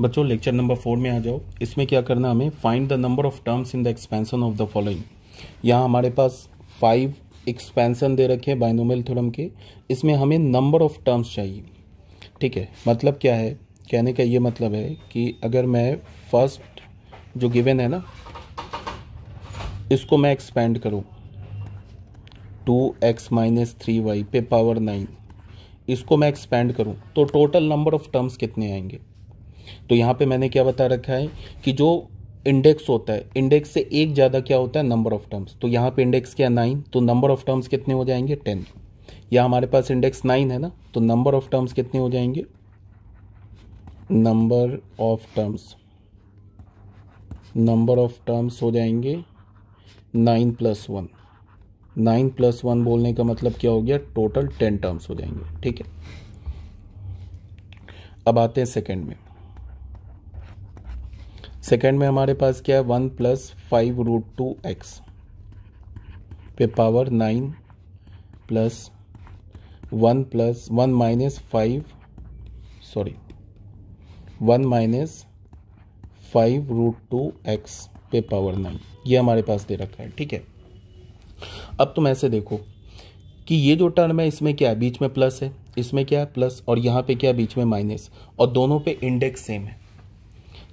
बच्चों lecture number four में आ जाओ इसमें क्या करना हमें find the number of terms in the expansion of the following यहाँ हमारे पास फाइव एक्सपेंशन दे रखे हैं बाइनोमियल थ्योरम के इसमें हमें नंबर ऑफ टर्म्स चाहिए ठीक है मतलब क्या है कहने का ये मतलब है कि अगर मैं फर्स्ट जो गिवन है ना इसको मैं एक्सपेंड करूँ two x minus three y पे पावर नाइन इसको मैं एक्सपेंड करूँ तो टोटल नंबर ऑफ टर्म्स कितने आएंगे तो यहाँ पे मैंने क्या बता रखा है कि जो इंडेक्स होता है इंडेक्स से एक ज़्यादा क्या होता है नंबर ऑफ टर्म्स तो यहाँ पे इंडेक्स क्या नाइन तो नंबर ऑफ टर्म्स कितने हो जाएंगे टेन या हमारे पास इंडेक्स नाइन है ना तो नंबर ऑफ टर्म्स कितने हो जाएंगे number of terms number of terms हो जाएंगे nine plus one nine plus one बोलने का मतलब क्या हो गया टोटल टेन टर्म्स हो जाएंगे ठीक है अब आते हैं सेकंड में सेकेंड में हमारे पास क्या है one plus five root two x पे power nine plus one plus one minus five sorry one minus five root two x पे पावर नाइन ये हमारे पास दे रखा है ठीक है अब तुम ऐसे देखो कि ये जो टर्म है इसमें क्या है बीच में प्लस है इसमें क्या है प्लस और यहाँ पे क्या बीच में माइनस और दोनों पे इंडेक्स सेम है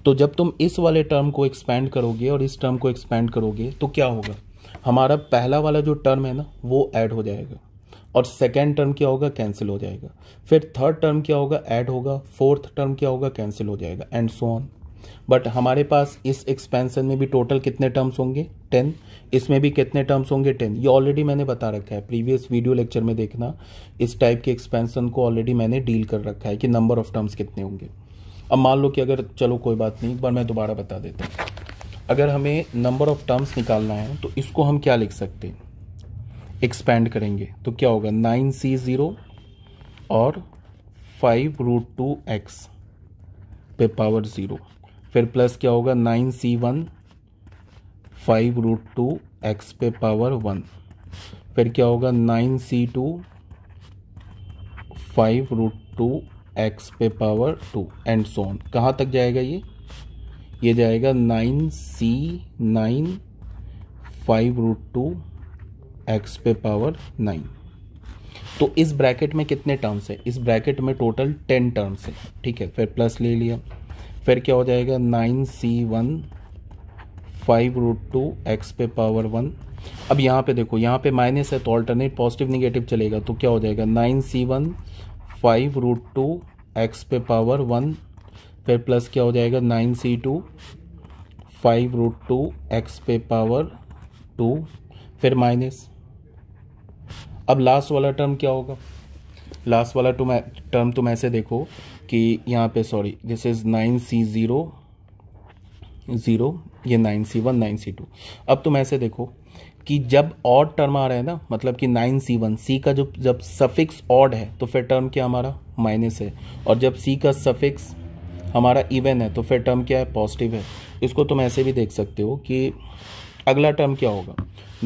तो जब तुम इस वाले टर्म को एक्सपेंड करोगे और इस टर्म को एक्सपेंड करोगे तो क्या होगा हमारा पहला वाला जो टर्म है ना वो ऐड हो जाएगा और सेकेंड टर्म क्या होगा कैंसिल हो जाएगा फिर थर्ड टर्म क्या होगा ऐड होगा फोर्थ टर्म क्या होगा कैंसिल हो जाएगा एंड सो ऑन बट हमारे पास इस एक्सपेंसन में भी टोटल कितने टर्म्स होंगे टेन इसमें भी कितने टर्म्स होंगे टेन ये ऑलरेडी मैंने बता रखा है प्रीवियस वीडियो लेक्चर में देखना इस टाइप के एक्सपेंसन को ऑलरेडी मैंने डील कर रखा है कि नंबर ऑफ टर्म्स कितने होंगे अब मान लो कि अगर चलो कोई बात नहीं पर मैं दोबारा बता देता हूँ अगर हमें नंबर ऑफ टर्म्स निकालना है तो इसको हम क्या लिख सकते हैं एक्सपेंड करेंगे तो क्या होगा नाइन सी ज़ीरो और फाइव रूट टू एक्स पे पावर ज़ीरो फिर प्लस क्या होगा nine C one five root two x पे पावर वन फिर क्या होगा nine C two five root two x पे पावर टू एंड सोन कहाँ तक जाएगा ये ये जाएगा nine C nine five root two x पे पावर नाइन तो इस ब्रैकेट में कितने टर्म्स हैं इस ब्रैकेट में टोटल टेन टर्म्स हैं ठीक है फिर प्लस ले लिया फिर क्या हो जाएगा nine C one five root two x पे पावर वन अब यहाँ पे देखो यहाँ पे माइनस है तो ऑल्टरनेट पॉजिटिव निगेटिव चलेगा तो क्या हो जाएगा nine C one five root two x पे पावर वन फिर प्लस क्या हो जाएगा nine C two five root two x पे पावर टू फिर माइनस अब लास्ट वाला टर्म क्या होगा लास्ट वाला टर्म टर्म तुम ऐसे देखो कि यहाँ पे sorry this is nine C zero zero ये nine C one nine C two अब तुम ऐसे देखो कि जब ऑड टर्म आ रहा है ना मतलब कि नाइन सी वन सी का जो जब सफिक्स ऑड है तो फिर टर्म क्या हमारा माइनस है और जब सी का सफिक्स हमारा इवन है तो फिर टर्म क्या है पॉजिटिव है इसको तुम ऐसे भी देख सकते हो कि अगला टर्म क्या होगा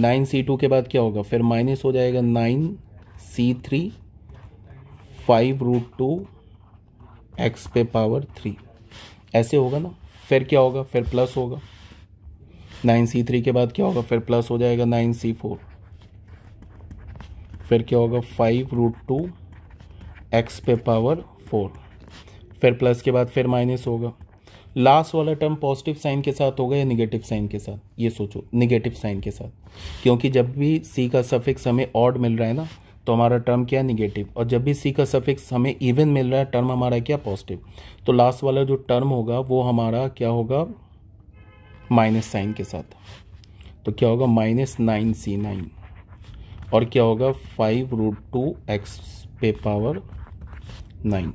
नाइन सी टू के बाद क्या होगा फिर माइनस हो जाएगा nine C three five root two x पे पावर थ्री ऐसे होगा ना फिर क्या होगा फिर प्लस होगा नाइन सी थ्री के बाद क्या होगा फिर प्लस हो जाएगा नाइन सी फोर फिर क्या होगा फाइव रूट टू एक्स पे पावर फोर फिर प्लस के बाद फिर माइनस होगा लास्ट वाला टर्म पॉजिटिव साइन के साथ होगा या निगेटिव साइन के साथ ये सोचो निगेटिव साइन के साथ क्योंकि जब भी सी का सफिक्स हमें ऑड मिल रहा है ना तो हमारा टर्म क्या है निगेटिव और जब भी सी का सफिक्स हमें इवन मिल रहा है टर्म हमारा क्या पॉजिटिव तो लास्ट वाला जो टर्म होगा वो हमारा क्या होगा माइनस साइन के साथ तो क्या होगा माइनस नाइन सी नाइन और क्या होगा फाइव रूट टू एक्स पे पावर नाइन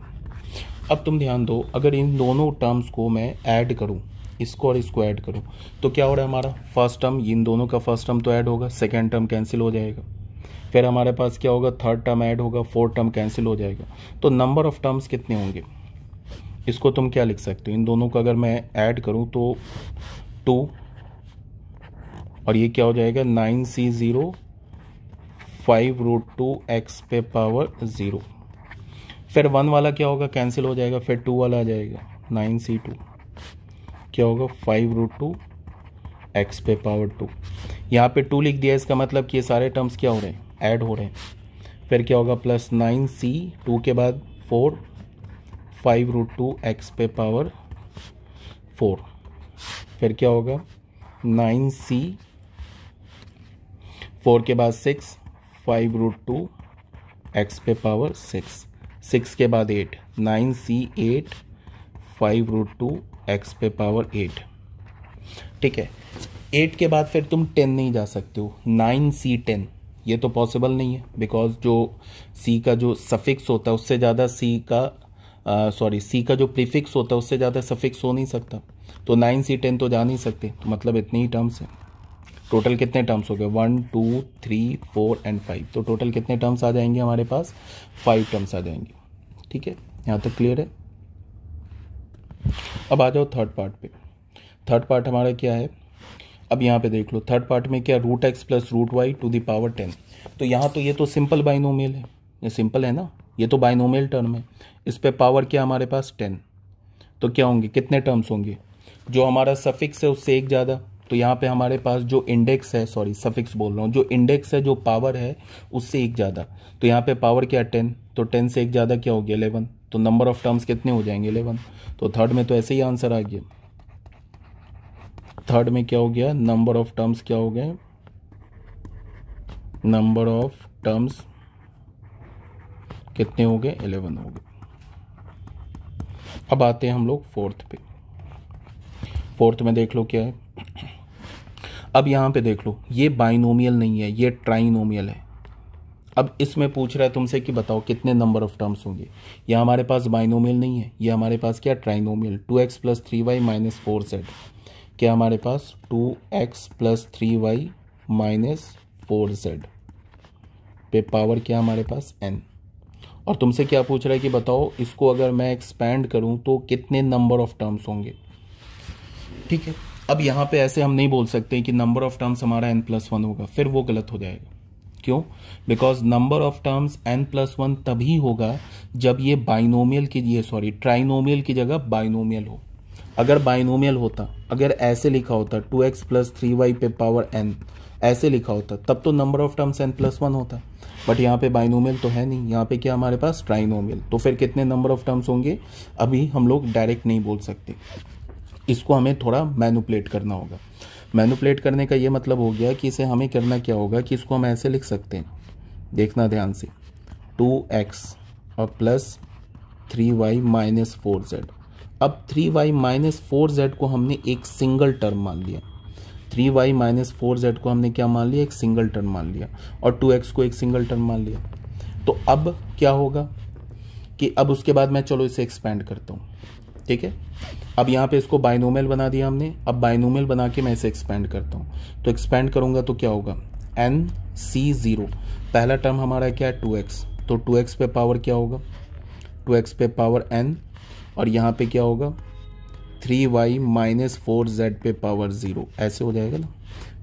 अब तुम ध्यान दो अगर इन दोनों टर्म्स को मैं ऐड करूं इसको और इसको ऐड करूं तो क्या हो रहा है हमारा फर्स्ट टर्म इन दोनों का फर्स्ट टर्म तो ऐड होगा सेकेंड टर्म कैंसिल हो जाएगा फिर हमारे पास क्या होगा थर्ड टर्म ऐड होगा फोर्थ टर्म कैंसिल हो जाएगा तो नंबर ऑफ टर्म्स कितने होंगे इसको तुम क्या लिख सकते हो इन दोनों का अगर मैं ऐड करूं तो टू और ये क्या हो जाएगा nine C zero five root two x पे पावर ज़ीरो फिर वन वाला क्या होगा कैंसिल हो जाएगा फिर टू वाला आ जाएगा नाइन सी टू क्या होगा फाइव रूट टू एक्स पे पावर टू यहाँ पे टू लिख दिया इसका मतलब कि ये सारे टर्म्स क्या हो रहे हैं ऐड हो रहे हैं फिर क्या होगा प्लस नाइन सी टू के बाद four five root two x पे पावर फोर फिर क्या होगा नाइन सी फोर के बाद six five root two x पे पावर सिक्स सिक्स के बाद eight nine C eight five root two x पे पावर एट ठीक है एट के बाद फिर तुम टेन नहीं जा सकते हो नाइन सी टेन ये तो पॉसिबल नहीं है बिकॉज जो सी का जो सफिक्स होता है उससे ज़्यादा सी का सॉरी सी का जो प्रीफिक्स होता है उससे ज़्यादा सफिक्स हो नहीं सकता तो नाइन सी टेन तो जा नहीं सकते तो मतलब इतने ही टर्म्स हैं टोटल कितने टर्म्स हो गए one two three four and five तो टोटल कितने टर्म्स आ जाएंगे हमारे पास फाइव टर्म्स आ जाएंगे ठीक है यहाँ तक क्लियर है अब आ जाओ थर्ड पार्ट पे थर्ड पार्ट हमारा क्या है अब यहाँ पे देख लो थर्ड पार्ट में क्या root x plus root y to the power ten तो यहाँ तो ये तो सिंपल बाइनोमियल है ये सिंपल है ना ये तो बाइनोमियल टर्म है इस पर पावर क्या हमारे पास टेन तो क्या होंगे कितने टर्म्स होंगे जो हमारा सफिक्स है उससे एक ज़्यादा तो यहाँ पे हमारे पास जो इंडेक्स है सॉरी सफिक्स बोल रहा हूँ जो इंडेक्स है जो पावर है उससे एक ज़्यादा तो यहाँ पे पावर क्या है टेन तो टेन से एक ज़्यादा क्या हो गया इलेवन तो नंबर ऑफ टर्म्स कितने हो जाएंगे इलेवन तो थर्ड में तो ऐसे ही आंसर आ गया थर्ड में क्या हो गया नंबर ऑफ टर्म्स क्या हो गए नंबर ऑफ टर्म्स कितने हो गए इलेवन हो गए अब आते हैं हम लोग फोर्थ पे फोर्थ में देख लो क्या है अब यहाँ पे देख लो ये बाइनोमियल नहीं है ये ट्राइनोमियल है अब इसमें पूछ रहा है तुमसे कि बताओ कितने नंबर ऑफ टर्म्स होंगे यह हमारे पास बाइनोमियल नहीं है ये हमारे पास क्या trinomial two x plus three y minus four set क्या हमारे पास two x plus three y minus four z पे पावर क्या हमारे पास एन और तुमसे क्या पूछ रहा है कि बताओ इसको अगर मैं एक्सपैंड करूं तो कितने नंबर ऑफ टर्म्स होंगे ठीक है अब यहाँ पे ऐसे हम नहीं बोल सकते कि नंबर ऑफ टर्म्स हमारा एन प्लस वन होगा फिर वो गलत हो जाएगा क्यों because number of terms n plus one तभी होगा जब ये बाइनोमियल की ये सॉरी ट्राइनोमियल की जगह बाइनोमियल हो अगर बाइनोमियल होता अगर ऐसे लिखा होता two x plus three y पे पावर एन ऐसे लिखा होता तब तो number of terms n plus one होता बट यहाँ पे बाइनोमियल तो है नहीं यहाँ पे क्या हमारे पास ट्राइनोमियल तो फिर कितने नंबर ऑफ टर्म्स होंगे अभी हम लोग डायरेक्ट नहीं बोल सकते इसको हमें थोड़ा मैनुपलेट करना होगा मैनुपलेट करने का ये मतलब हो गया कि इसे हमें करना क्या होगा कि इसको हम ऐसे लिख सकते हैं देखना ध्यान से टू एक्स और plus three y minus four z अब three y minus four z को हमने एक सिंगल टर्म मान लिया three y minus four z को हमने क्या मान लिया एक सिंगल टर्म मान लिया और टू एक्स को एक सिंगल टर्म मान लिया तो अब क्या होगा कि अब उसके बाद मैं चलो इसे एक्सपेंड करता हूँ ठीक है अब यहाँ पे इसको बाइनोमल बना दिया हमने अब बाइनोमल बना के मैं इसे एक्सपेंड करता हूँ तो एक्सपेंड करूँगा तो क्या होगा एन सी ज़ीरो पहला टर्म हमारा क्या है टू एक्स तो टू एक्स पे पावर क्या होगा टू एक्स पे पावर एन और यहाँ पे क्या होगा three y minus four z पे पावर ज़ीरो ऐसे हो जाएगा ना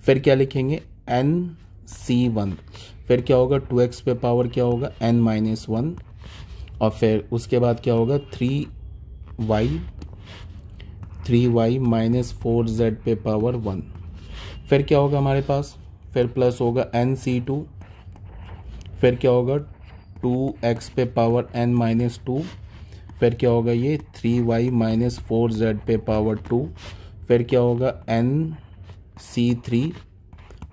फिर क्या लिखेंगे एन सी वन फिर क्या होगा टू एक्स पे पावर क्या होगा एन माइनस वन और फिर उसके बाद क्या होगा three y three y minus four z पे पावर वन फिर क्या होगा हमारे पास फिर प्लस होगा एन सी टू फिर क्या होगा टू एक्स पे पावर एन माइनस टू फिर क्या होगा ये three y minus four z पे पावर टू फिर क्या होगा n C three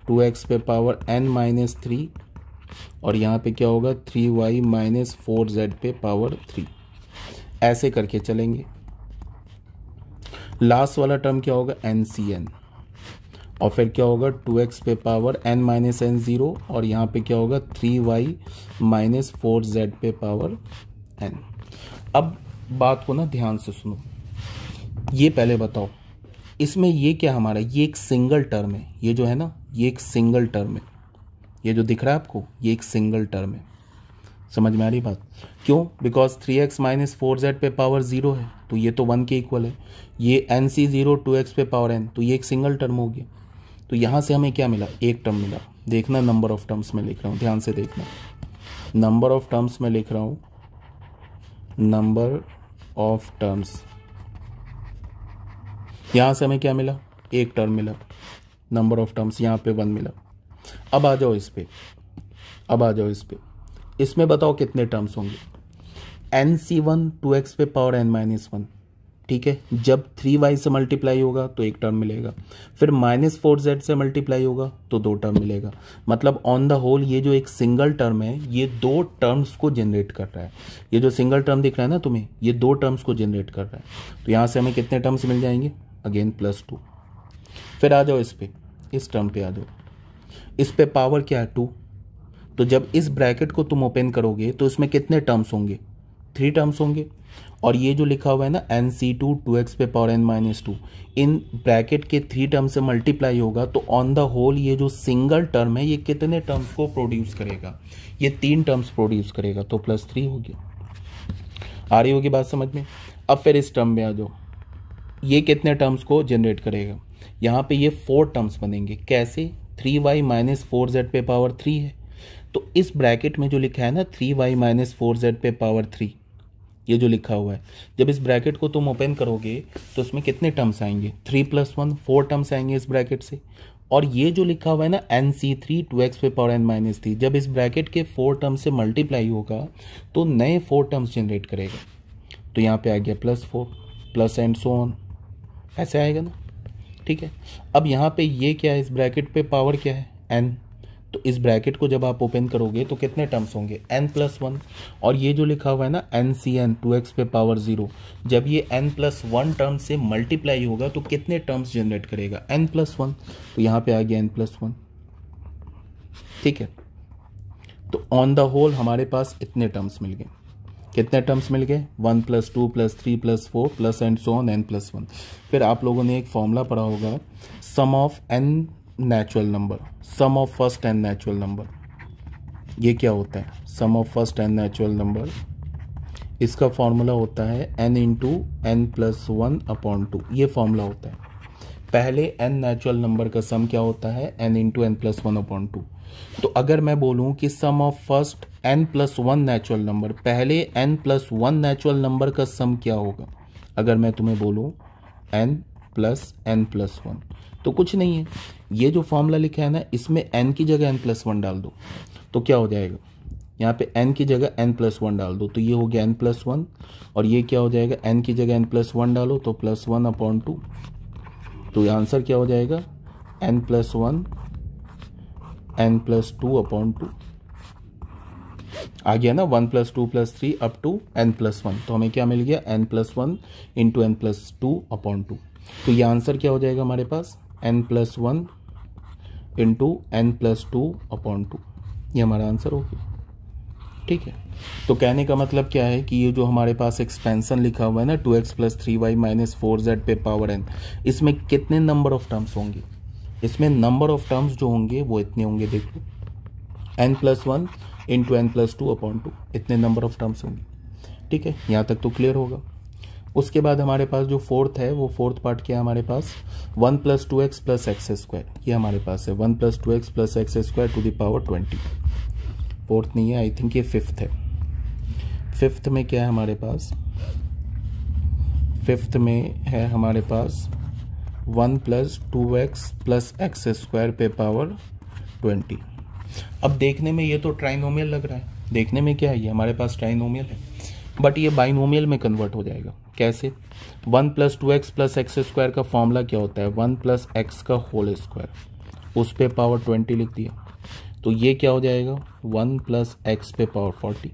two x पे पावर एन माइनस थ्री और यहाँ पे क्या होगा three y minus four z पे पावर थ्री ऐसे करके चलेंगे लास्ट वाला टर्म क्या होगा एन सी एन और फिर क्या होगा टू एक्स पे power n minus n zero और यहाँ पे क्या होगा three y minus four z पे पावर एन अब बात को ना ध्यान से सुनो ये पहले बताओ इसमें ये क्या हमारा ये एक सिंगल टर्म है ये जो है ना ये एक सिंगल टर्म है ये जो दिख रहा है आपको ये एक सिंगल टर्म है समझ में आ रही बात क्यों because three x minus four z पे पावर जीरो है तो ये तो वन के इक्वल है ये n C zero two x पे पावर एन तो ये एक सिंगल टर्म हो गया तो यहाँ से हमें क्या मिला एक टर्म मिला देखना नंबर ऑफ टर्म्स में लिख रहा हूँ ध्यान से देखना नंबर ऑफ टर्म्स में लिख रहा हूँ नंबर ऑफ टर्म्स यहाँ से हमें क्या मिला एक टर्म मिला नंबर ऑफ टर्म्स यहाँ पे वन मिला अब आ जाओ इस पर अब आ जाओ इस पर इसमें बताओ कितने टर्म्स होंगे n C one two x पे पावर एन माइनस वन ठीक है जब थ्री वाई से मल्टीप्लाई होगा तो एक टर्म मिलेगा फिर माइनस फोर जेड से मल्टीप्लाई होगा तो दो टर्म मिलेगा मतलब ऑन द होल ये जो एक सिंगल टर्म है ये दो टर्म्स को जनरेट कर रहा है ये जो सिंगल टर्म दिख रहा है ना तुम्हें ये दो टर्म्स को जनरेट कर रहा है तो यहाँ से हमें कितने टर्म्स मिल जाएंगे अगेन प्लस टू फिर आ जाओ इस पर इस टर्म पे आ जाओ इस पे पावर क्या है टू तो जब इस ब्रैकेट को तुम ओपन करोगे तो इसमें कितने टर्म्स होंगे थ्री टर्म्स होंगे और ये जो लिखा हुआ है ना n C two two x पे power n minus two in bracket के थ्री टर्म से मल्टीप्लाई होगा तो ऑन द होल ये जो सिंगल टर्म है ये कितने टर्म्स को प्रोड्यूस करेगा ये तीन टर्म्स प्रोड्यूस करेगा तो प्लस थ्री हो गया आ रही होगी बात समझ में अब फिर इस टर्म में आ जाओ ये कितने टर्म्स को जनरेट करेगा यहाँ पे ये फोर टर्म्स बनेंगे कैसे three y minus four z पे पावर थ्री है तो इस ब्रैकेट में जो लिखा है ना three y minus four z पे पावर थ्री ये जो लिखा हुआ है जब इस ब्रैकेट को तुम ओपन करोगे तो इसमें कितने टर्म्स आएंगे three plus one four terms आएंगे इस ब्रैकेट से और ये जो लिखा हुआ है ना n C three two x पे पावर एन माइनस थ्री जब इस ब्रैकेट के फोर टर्म्स से मल्टीप्लाई होगा तो नए फोर टर्म्स जनरेट करेगा तो यहाँ पे आ गया plus four plus and so on ऐसे आएगा ना ठीक है अब यहाँ पे ये क्या है इस ब्रैकेट पे पावर क्या है एन तो इस ब्रैकेट को जब आप ओपन करोगे तो कितने टर्म्स होंगे एन प्लस वन और ये जो लिखा हुआ है ना n C n two x पे पावर जीरो जब ये एन प्लस वन टर्म से मल्टीप्लाई होगा तो कितने टर्म्स जनरेट करेगा एन प्लस वन तो यहाँ पे आ गया एन प्लस वन ठीक है तो ऑन द होल हमारे पास इतने टर्म्स मिल गए कितने टर्म्स मिल गए one plus two plus three plus four plus and so on n plus one फिर आप लोगों ने एक फॉर्मूला पढ़ा होगा sum of n natural number sum of first n natural number ये क्या होता है sum of first n natural number इसका फॉर्मूला होता है n into n plus one upon two ये फॉर्मूला होता है पहले एन नेचुरल नंबर का सम क्या होता है n into n plus one upon two तो अगर मैं बोलूँ कि sum of first n plus one natural number पहले n plus one natural number का सम क्या होगा अगर मैं तुम्हें बोलूँ n plus n plus one तो कुछ नहीं है ये जो फॉर्मूला लिखा है ना इसमें एन की जगह एन प्लस वन डाल दो तो क्या हो जाएगा यहाँ पे एन की जगह एन प्लस वन डाल दो तो ये हो गया एन प्लस वन और ये क्या हो जाएगा एन की जगह एन प्लस वन डालो तो प्लस वन अपॉन टू तो आंसर क्या हो जाएगा n plus one n plus two upon two आ गया ना one plus two plus three up to n plus one तो हमें क्या मिल गया n plus one into n plus two upon two तो ये आंसर क्या हो जाएगा हमारे पास n plus one into n plus two upon two ये हमारा आंसर हो गया ठीक है तो कहने का मतलब क्या है कि ये जो हमारे पास एक्सपेंसन लिखा हुआ है ना two x plus three y minus four z पे पावर एन इसमें कितने नंबर ऑफ टर्म्स होंगे इसमें नंबर ऑफ टर्म्स जो होंगे वो इतने होंगे देख लो n plus one into n plus two upon two इतने नंबर ऑफ टर्म्स होंगे ठीक है यहाँ तक तो क्लियर होगा उसके बाद हमारे पास जो फोर्थ है वो फोर्थ पार्ट क्या है हमारे पास one plus two x plus x square ये हमारे पास है one plus two x plus x square to the power twenty fourth नहीं है आई थिंक ये फिफ्थ है फिफ्थ में क्या है हमारे पास फिफ्थ में है हमारे पास one plus two x plus x square पे पावर ट्वेंटी अब देखने में ये तो ट्राइनोमियल लग रहा है देखने में क्या है ये हमारे पास ट्राइनोमियल है बट ये बाइनोमियल में कन्वर्ट हो जाएगा कैसे one plus two x plus x square का फॉर्मूला क्या होता है वन प्लस एक्स का होल स्क्वायर उस पे पावर ट्वेंटी लिख दिया तो ये क्या हो जाएगा वन प्लस एक्स पे पावर फोर्टी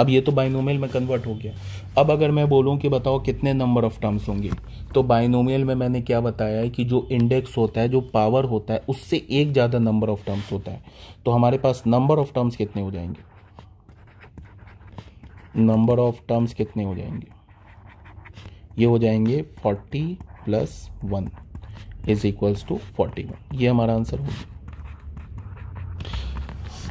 अब ये तो बाइनोमियल में कन्वर्ट हो गया अब अगर मैं बोलूँ कि बताओ कितने नंबर ऑफ टर्म्स होंगे तो बाइनोमियल में मैंने क्या बताया है कि जो इंडेक्स होता है जो पावर होता है उससे एक ज़्यादा नंबर ऑफ टर्म्स होता है तो हमारे पास नंबर ऑफ टर्म्स कितने हो जाएंगे नंबर ऑफ टर्म्स कितने हो जाएंगे ये हो जाएंगे forty plus one is equals to forty one ये हमारा आंसर होगा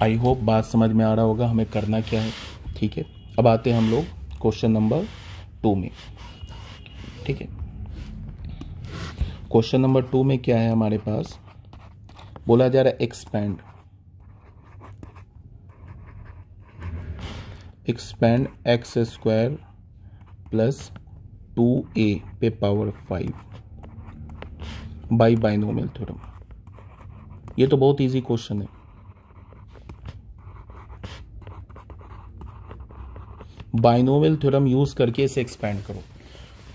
आई होप बात समझ में आ रहा होगा हमें करना क्या है ठीक है अब आते हैं हम लोग क्वेश्चन नंबर टू में ठीक है क्वेश्चन नंबर टू में क्या है हमारे पास बोला जा रहा है expand expand x square plus two a पे power five by binomial theorem ये तो बहुत इजी क्वेश्चन है बाइनोमियल थ्योरम यूज़ करके इसे एक्सपेंड करो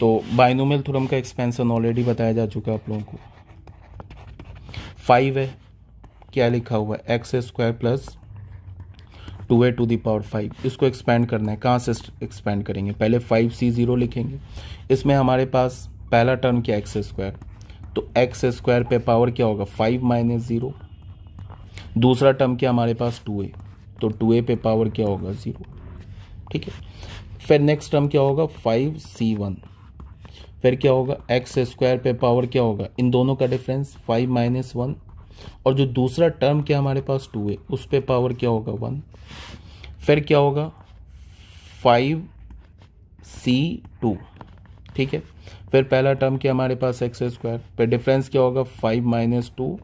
तो बाइनोमियल थ्योरम का एक्सपेंसन ऑलरेडी बताया जा चुका है आप लोगों को फाइव है क्या लिखा हुआ है x square plus two a to the power five इसको एक्सपेंड करना है कहाँ से एक्सपेंड करेंगे पहले फाइव सी ज़ीरो लिखेंगे इसमें हमारे पास पहला टर्म क्या एक्स स्क्वायर तो एक्स स्क्वायर पे पावर क्या होगा फाइव माइनस ज़ीरो दूसरा टर्म क्या हमारे पास टू ए तो टू ए पे पावर क्या होगा ज़ीरो ठीक है फिर नेक्स्ट टर्म क्या होगा फाइव सी वन फिर क्या होगा एक्स स्क्वायर पे पावर क्या होगा इन दोनों का डिफरेंस फाइव माइनस वन और जो दूसरा टर्म क्या हमारे पास टू है उस पर पावर क्या होगा वन फिर क्या होगा फाइव सी टू ठीक है फिर पहला टर्म क्या हमारे पास एक्स स्क्वायर फिर डिफरेंस क्या होगा फाइव माइनस टू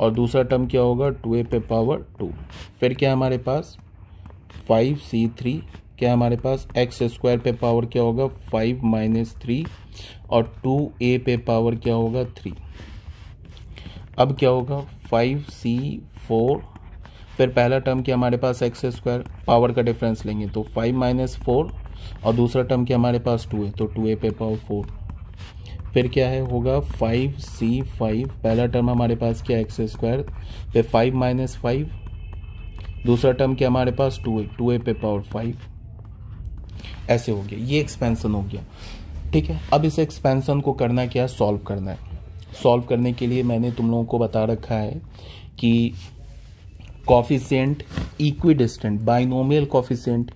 और दूसरा टर्म क्या होगा टू ए पे पावर टू फिर क्या हमारे पास फाइव सी थ्री क्या हमारे पास एक्स स्क्वायर पे पावर क्या होगा फाइव माइनस थ्री और टू ए पे पावर क्या होगा थ्री अब क्या होगा फाइव सी फोर फिर पहला टर्म क्या हमारे पास एक्स स्क्वायर पावर का डिफरेंस लेंगे तो फाइव माइनस फोर और दूसरा टर्म क्या हमारे पास टू है तो टू ए पे पावर फोर फिर क्या है होगा फाइव सी फाइव पहला टर्म हमारे पास क्या एक्स स्क्वायर फिर फाइव माइनस फाइव दूसरा टर्म क्या हमारे पास टू ए टू ए पे पावर फाइव ऐसे हो गया ये एक्सपेंसन हो गया ठीक है अब इस एक्सपेंसन को करना क्या सॉल्व करना है सॉल्व करने के लिए मैंने तुम लोगों को बता रखा है कि coefficient equidistant binomial coefficient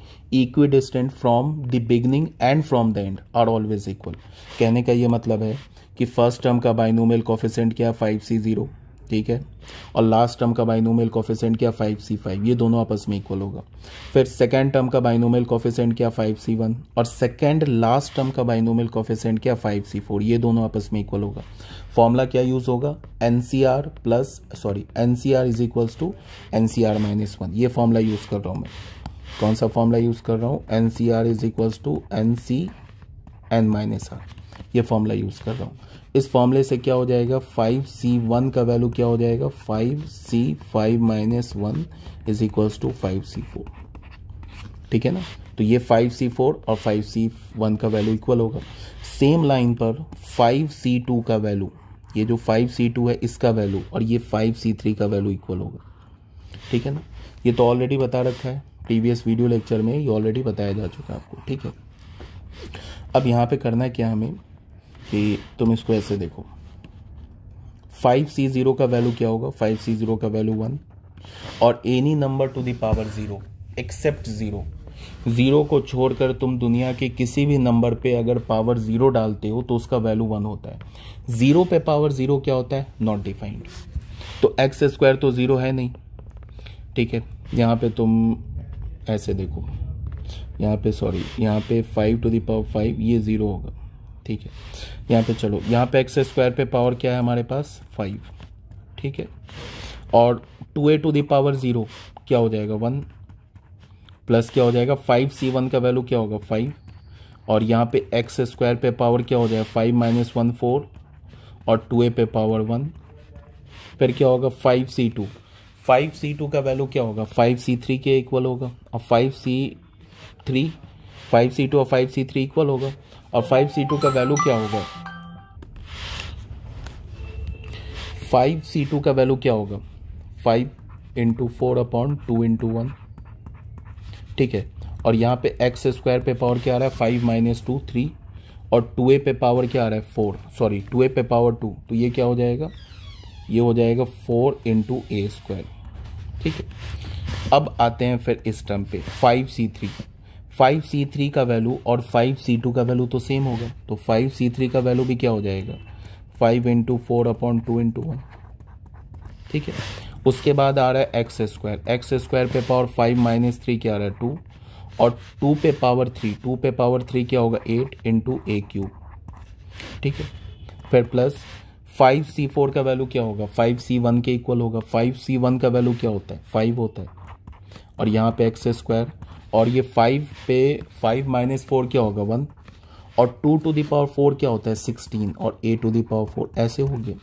distant from the beginning and from the end are always equal कहने का ये मतलब है कि फर्स्ट टर्म का बाइनोमियल कॉफिशेंट क्या है फाइव सी ज़ीरो ठीक है और लास्ट टर्म का बाइनोमियल कॉफिसेंट क्या फाइव सी फाइव ये दोनों आपस में इक्वल होगा फिर सेकेंड टर्म का बाइनोमियल कॉफिसेंट क्या फाइव सी वन और सेकेंड लास्ट टर्म का बाइनोमियल कॉफिसेंट क्या फाइव सी फोर ये दोनों आपस में इक्वल होगा फॉर्मूला क्या यूज होगा n C r plus sorry n C r is equals to n C r minus one ये फॉर्मूला यूज कर रहा हूँ मैं कौन सा फॉर्मूला यूज कर रहा हूँ n C r is equals to n C n minus r ये फॉर्मूला यूज कर रहा हूँ इस फॉर्मूले से क्या हो जाएगा फाइव सी वन का वैल्यू क्या हो जाएगा five C five minus one is equals to five C four ठीक है ना तो ये फाइव सी फोर और फाइव सी वन का वैल्यू इक्वल होगा सेम लाइन पर फाइव सी टू का वैल्यू ये जो फाइव सी टू है इसका वैल्यू और ये फाइव सी थ्री का वैल्यू इक्वल होगा ठीक है ना ये तो ऑलरेडी बता रखा है प्रीवियस वीडियो लेक्चर में ये ऑलरेडी बताया जा चुका है आपको ठीक है अब यहाँ पे करना है क्या हमें कि तुम इसको ऐसे देखो फाइव सी ज़ीरो का वैल्यू क्या होगा फाइव सी ज़ीरो का वैल्यू वन और any number to the power zero except zero zero को छोड़कर तुम दुनिया के किसी भी नंबर पे अगर पावर ज़ीरो डालते हो तो उसका वैल्यू वन होता है ज़ीरो पे पावर ज़ीरो क्या होता है नॉट डिफाइंड तो एक्स स्क्वायर तो ज़ीरो है नहीं ठीक है यहाँ पे तुम ऐसे देखो यहाँ पे सॉरी यहाँ पे फाइव टू दावर फाइव ये ज़ीरो होगा ठीक है यहाँ पे चलो यहाँ पे एक्स स्क्वायर पे पावर क्या है हमारे पास फाइव ठीक है और two a to the power zero क्या हो जाएगा वन प्लस क्या हो जाएगा फाइव सी वन का वैल्यू क्या होगा फाइव और यहाँ पे एक्स स्क्वायर पे पावर क्या हो जाएगा फाइव माइनस वन फोर और टू ए पे पावर वन फिर क्या होगा five C two five C two का वैल्यू क्या होगा फाइव सी थ्री के इक्वल होगा और five C three five C two और फाइव सी थ्री इक्वल होगा और फाइव सी टू का वैल्यू क्या होगा फाइव सी टू का वैल्यू क्या होगा five into four upon two into one ठीक है और यहाँ पे एक्स स्क्वायर पे पावर क्या आ रहा है फाइव माइनस टू थ्री और टू ए पे पावर क्या आ रहा है फोर सॉरी टू ए पे पावर टू तो ये क्या हो जाएगा ये हो जाएगा फोर इंटू ए स्क्वायर ठीक है अब आते हैं फिर इस टर्म पे five C three five C three का वैल्यू और फाइव सी टू का वैल्यू तो सेम होगा तो फाइव सी थ्री का वैल्यू भी क्या हो जाएगा five into four upon two into one ठीक है उसके बाद आ रहा है एक्स स्क्वायर एक्स स्क्वायर पे पावर फाइव माइनस थ्री क्या आ रहा है टू और टू पे पावर थ्री टू पे पावर थ्री क्या होगा एट इंटू ए क्यूब ठीक है फिर प्लस फाइव सी फोर का वैल्यू क्या होगा फाइव सी वन के इक्वल होगा फाइव सी वन का वैल्यू क्या होता है फाइव होता है और यहाँ पे एक्स स्क्वायर और ये फाइव पे फाइव माइनस फोर क्या होगा वन और टू टू दावर फोर क्या होता है सिक्सटीन और ए टू दावर फोर ऐसे हो गए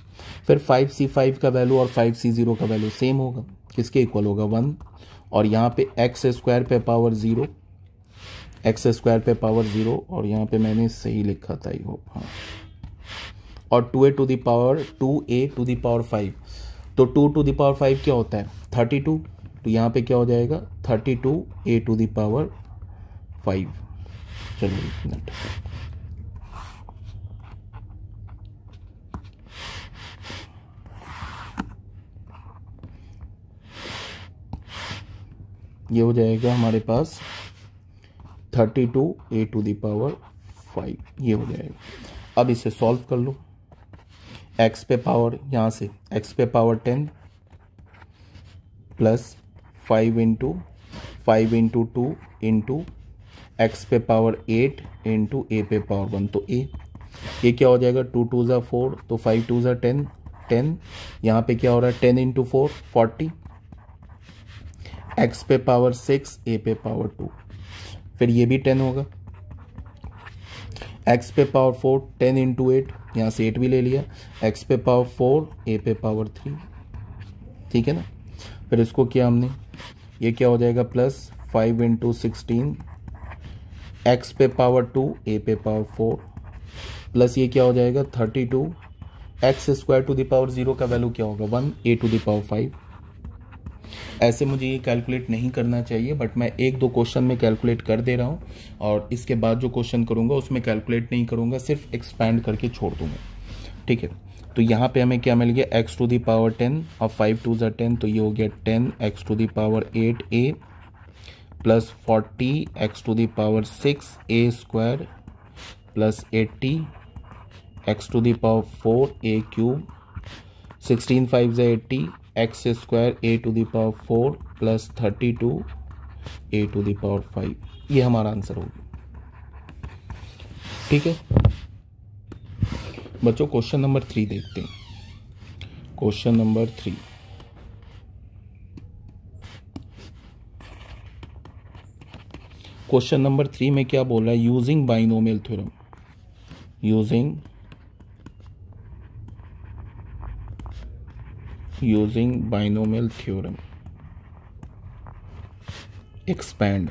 फिर फाइव सी फाइव का वैल्यू और फाइव सी ज़ीरो का वैल्यू सेम होगा किसके इक्वल होगा वन और यहाँ पे एक्स स्क्वायर पे पावर ज़ीरो एक्स स्क्वायर पे पावर ज़ीरो और यहाँ पे मैंने सही लिखा था ये हो हाँ और two a to the power two a to the power five तो टू टू दावर फाइव क्या होता है थर्टी टू तो यहाँ पे क्या हो जाएगा thirty two a to the power five चलो एक मिनट ये हो जाएगा हमारे पास thirty two a to the power five ये हो जाएगा अब इसे सॉल्व कर लो एक्स पे पावर यहाँ से एक्स पे power ten plus five into five into two into x पे पावर एट इंटू ए पे पावर वन तो ए ये क्या हो जाएगा टू टू ज़ा फोर तो फाइव टू ज़ा टेन टेन यहाँ पे क्या हो रहा है ten into four forty x पे पावर सिक्स ए पे पावर टू फिर ये भी टेन होगा एक्स पे power four ten into eight यहाँ से एट भी ले लिया एक्स पे पावर फोर ए पे पावर थ्री ठीक है ना फिर इसको किया हमने ये क्या हो जाएगा plus five into sixteen x पे पावर टू ए पे पावर फोर प्लस ये क्या हो जाएगा thirty two x square to the power zero का वैल्यू क्या होगा one a to the power five ऐसे मुझे ये कैलकुलेट नहीं करना चाहिए बट मैं एक दो क्वेश्चन में कैलकुलेट कर दे रहा हूँ और इसके बाद जो क्वेश्चन करूँगा उसमें कैलकुलेट नहीं करूँगा सिर्फ एक्सपैंड करके छोड़ दूंगा ठीक है तो यहाँ पे हमें क्या मिल गया x to the power ten और फाइव टू ज़ा टेन तो ये हो गया ten x to the power eight a plus forty x to the power six a square plus eighty x to the power four a cube sixteen five जै eighty x square a to the power four plus thirty two a to the power five ये हमारा answer होगा ठीक है बच्चों question number three देखते हैं question number three question number three में क्या बोला है using binomial theorem using using binomial theorem expand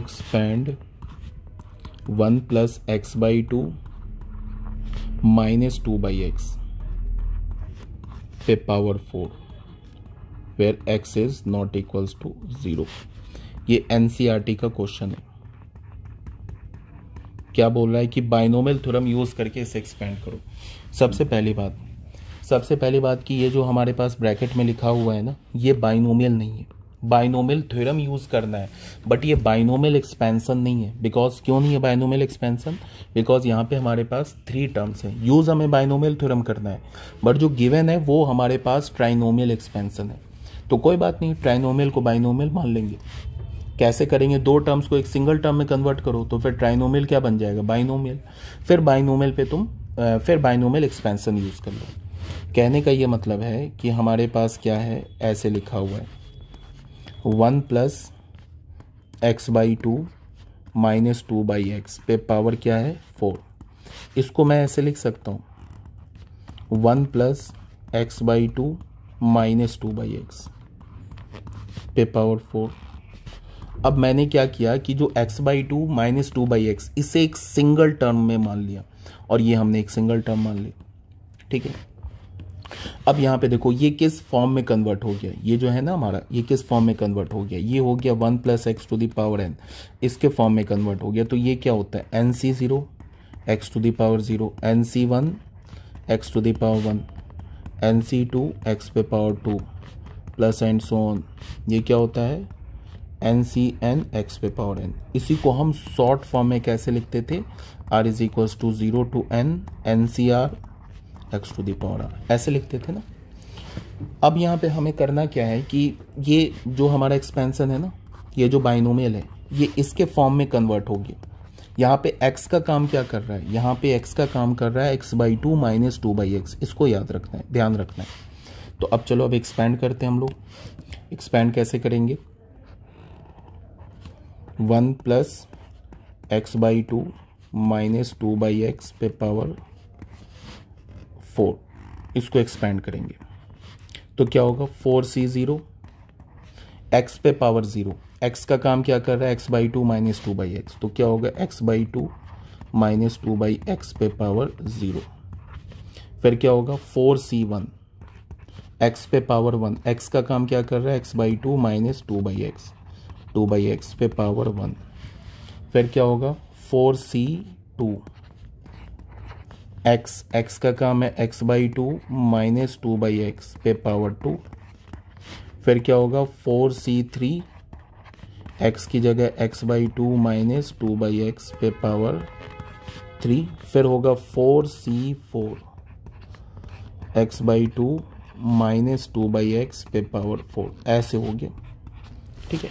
expand one plus x by two minus two by x पे power four where x is not equals to zero ये NCERT e का question है क्या बोल रहा है कि बाइनोमियल थ्योरम यूज़ करके इसे एक्सपेंड करो सबसे पहली बात सबसे पहली बात कि ये जो हमारे पास ब्रैकेट में लिखा हुआ है ना ये बाइनोमियल नहीं है बाइनोमल थ्योरम यूज करना है बट ये बाइनोमियल एक्सपेंशन नहीं है बिकॉज क्यों नहीं है बाइनोमियल एक्सपेंशन बिकॉज यहाँ पे हमारे पास थ्री टर्म्स हैं यूज हमें बाइनोमियल थ्योरम करना है बट जो गिवन है वो हमारे पास ट्राइनोमियल एक्सपेंशन है तो कोई बात नहीं ट्राइनोमियल को बाइनोमियल मान लेंगे कैसे करेंगे दो टर्म्स को एक सिंगल टर्म में कन्वर्ट करो तो फिर ट्राइनोमियल क्या बन जाएगा बाइनोमियल फिर बाइनोमियल पे तुम फिर बाइनोमियल एक्सपेंशन यूज़ कर लो कहने का ये मतलब है कि हमारे पास क्या है ऐसे लिखा हुआ है one plus x by two minus two by x पे पावर क्या है फोर इसको मैं ऐसे लिख सकता हूँ one plus x by two minus two by x पे पावर फोर अब मैंने क्या किया कि जो x by two minus two by x इसे एक सिंगल टर्म में मान लिया और ये हमने एक सिंगल टर्म मान ली ठीक है अब यहाँ पे देखो ये किस फॉर्म में कन्वर्ट हो गया ये जो है ना हमारा ये किस फॉर्म में कन्वर्ट हो गया ये हो गया one plus x to the power n इसके फॉर्म में कन्वर्ट हो गया तो ये क्या होता है n C zero x to the power zero n C one x to the power one n C two x पे power two plus and so on ये क्या होता है एन सी एन एक्स पे पावर एन इसी को हम शॉर्ट फॉर्म में कैसे लिखते थे r is equals to zero two n n C r x to power r ऐसे लिखते थे ना अब यहाँ पे हमें करना क्या है कि ये जो हमारा एक्सपेंसन है ना ये जो बाइनोमियल है ये इसके फॉर्म में कन्वर्ट हो गया यहाँ पे x का काम क्या कर रहा है यहाँ पे x का काम कर रहा है x by two minus two by x इसको याद रखना है ध्यान रखना है तो अब चलो अब एक्सपेंड करते हैं हम लोग एक्सपेंड कैसे करेंगे one plus x by two minus two by x पे पावर फोर इसको एक्सपेंड करेंगे तो क्या होगा फोर सी ज़ीरो एक्स पे पावर ज़ीरो एक्स का काम क्या कर रहा है x by two minus two by x तो क्या होगा x by two minus two by x पे पावर ज़ीरो फिर क्या होगा फोर सी वन एक्स पे पावर वन एक्स का काम क्या कर रहा है x by two minus two by x two by x पे पावर वन फिर क्या होगा four C two x x का काम है x by two minus two by x पे पावर टू फिर क्या होगा फोर सी थ्री एक्स की जगह x by two minus two by x पे पावर थ्री फिर होगा four C four x by two minus two by x पे पावर फोर ऐसे हो गया ठीक है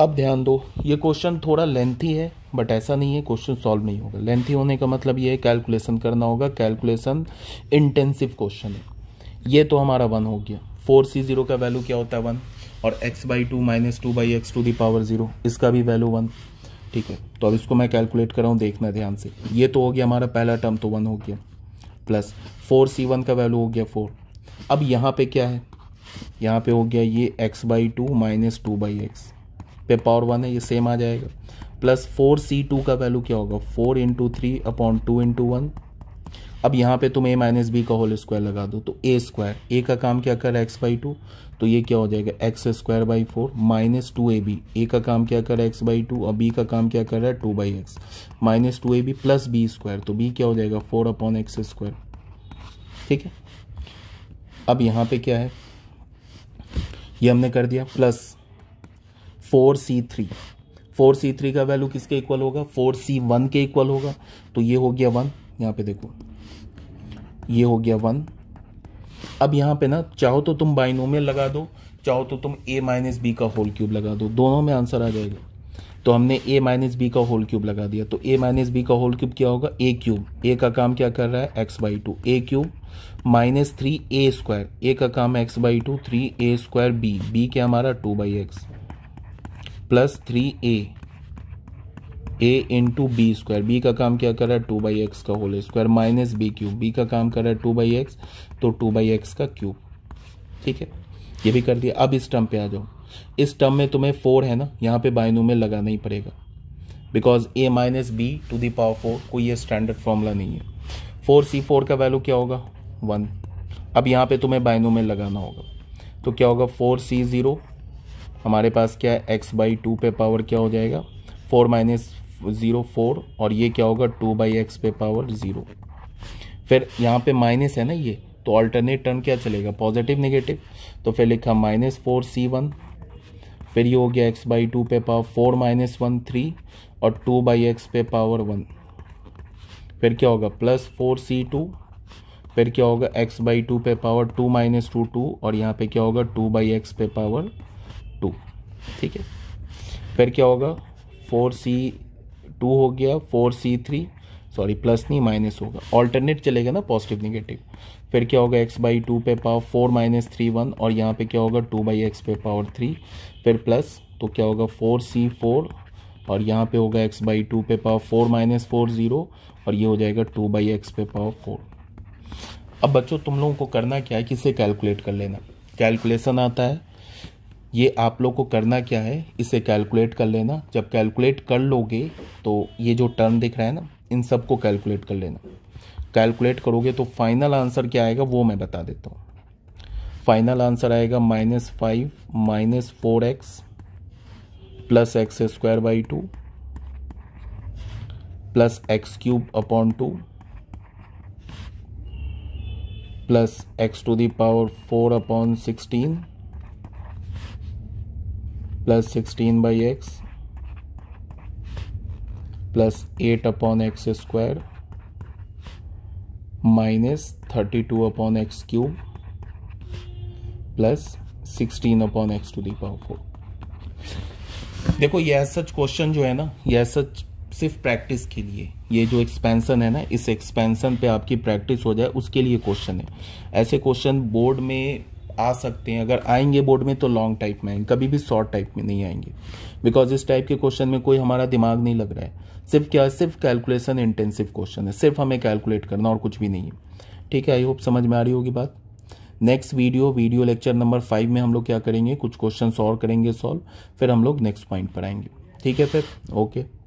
अब ध्यान दो ये क्वेश्चन थोड़ा लेंथी है बट ऐसा नहीं है क्वेश्चन सॉल्व नहीं होगा लेंथी होने का मतलब ये है कैलकुलेशन करना होगा कैलकुलेशन इंटेंसिव क्वेश्चन है ये तो हमारा वन हो गया फोर सी जीरो का वैल्यू क्या होता है वन और x by two minus two by x to the power zero इसका भी वैल्यू वन ठीक है तो अब इसको मैं कैलकुलेट कर रहा हूँ देखना ध्यान से ये तो हो गया हमारा पहला टर्म तो वन हो गया प्लस फोर सी वन का वैल्यू हो गया फोर अब यहाँ पे क्या है यहाँ पे हो गया ये x by two minus two by x पे पावर वन है ये सेम आ जाएगा प्लस फोर सी टू का वैल्यू क्या होगा four into three upon two into one अब यहाँ पे तुम ए माइनस बी का होल स्क्वायर लगा दो तो ए स्क्वायर ए का काम क्या कर एक्स बाई टू तो ये क्या हो जाएगा x square by four minus two a b a का काम क्या कर एक्स बाई टू और बी का काम क्या कर रहा है two by x minus two a b plus b square तो बी क्या हो जाएगा फोर अपॉन एक्स स्क्वायर ठीक है अब यहाँ पे क्या है ये हमने कर दिया plus four C three four C three का वैल्यू किसके इक्वल होगा फोर सी वन के इक्वल होगा तो ये हो गया वन यहाँ पे देखो ये हो गया वन अब यहाँ पे ना चाहो तो तुम बाइनो में लगा दो चाहो तो तुम ए माइनस बी का होल क्यूब लगा दो दोनों में आंसर आ जाएगा तो हमने ए माइनस बी का होल क्यूब लगा दिया तो ए माइनस बी का होल क्यूब क्या होगा ए क्यूब ए का काम क्या कर रहा है x by two a cube minus three a square a का काम x by two three a square b b क्या हमारा two by x plus three a a into b square b का काम क्या कर रहा है टू बाई एक्स का whole square minus b cube b का काम कर रहा है टू बाई एक्स तो टू बाई एक्स का क्यूब ठीक है ये भी कर दिया अब इस टर्म पे आ जाओ इस टर्म में तुम्हें फोर है ना यहाँ पे बाइनू में लगाना ही पड़ेगा because a minus b to the power four कोई ये स्टैंडर्ड फॉर्मूला नहीं है फोर सी फोर का वैल्यू क्या होगा वन अब यहाँ पे तुम्हें बाइनू में लगाना होगा तो क्या होगा फोर सी ज़ीरो हमारे पास क्या है एक्स बाई टू पे पावर क्या हो जाएगा फोर माइनस ज़ीरो फोर और ये क्या होगा टू बाई एक्स पे पावर ज़ीरो फिर यहाँ पे माइनस है ना ये तो अल्टरनेट टर्म क्या चलेगा पॉजिटिव नेगेटिव तो फिर लिखा माइनस फोर सी वन फिर ये हो गया एक्स बाई टू पे power four minus one three और टू बाई एक्स पे पावर वन फिर क्या होगा प्लस फोर सी टू फिर क्या होगा एक्स बाई टू पे power two minus two two और यहाँ पे क्या होगा टू बाई एक्स पे पावर टू ठीक है फिर क्या होगा फोर सी टू हो गया four C three sorry plus नहीं माइनस होगा ऑल्टरनेट चलेगा ना पॉजिटिव निगेटिव फिर क्या होगा एक्स बाई टू पे power four minus three one और यहाँ पे क्या होगा टू बाई एक्स पे पावर थ्री फिर प्लस तो क्या होगा फोर सी फोर और यहाँ पे होगा एक्स बाई टू पे power four minus four zero और ये हो जाएगा टू बाई एक्स पे पावर फोर अब बच्चों तुम लोगों को करना क्या है कि इसे कैलकुलेट कर लेना कैलकुलेसन आता है ये आप लोग को करना क्या है इसे कैलकुलेट कर लेना जब कैलकुलेट कर लोगे तो ये जो टर्म दिख रहा है ना इन सब को कैलकुलेट कर लेना कैलकुलेट करोगे तो फाइनल आंसर क्या आएगा वो मैं बता देता हूँ फाइनल आंसर आएगा minus five minus four x plus x square by two plus x cube upon two plus x to the power four upon sixteen plus sixteen by x plus eight upon x square minus thirty two upon x cube plus sixteen upon x to the power four देखो ये such question जो है ना ये सच सिर्फ practice के लिए ये जो एक्सपेंसन है ना इस एक्सपेंसन पे आपकी प्रैक्टिस हो जाए उसके लिए क्वेश्चन है ऐसे क्वेश्चन बोर्ड में आ सकते हैं अगर आएंगे बोर्ड में तो लॉन्ग टाइप में आएंगे कभी भी शॉर्ट टाइप में नहीं आएंगे बिकॉज इस टाइप के क्वेश्चन में कोई हमारा दिमाग नहीं लग रहा है सिर्फ क्या है सिर्फ कैलकुलेशन इंटेंसिव क्वेश्चन है सिर्फ हमें कैलकुलेट करना और कुछ भी नहीं है ठीक है आई होप समझ में आ रही होगी बात next video video lecture number five में हम लोग क्या करेंगे कुछ क्वेश्चन और करेंगे सॉल्व फिर हम लोग नेक्स्ट पॉइंट पर आएंगे ठीक है फिर ओके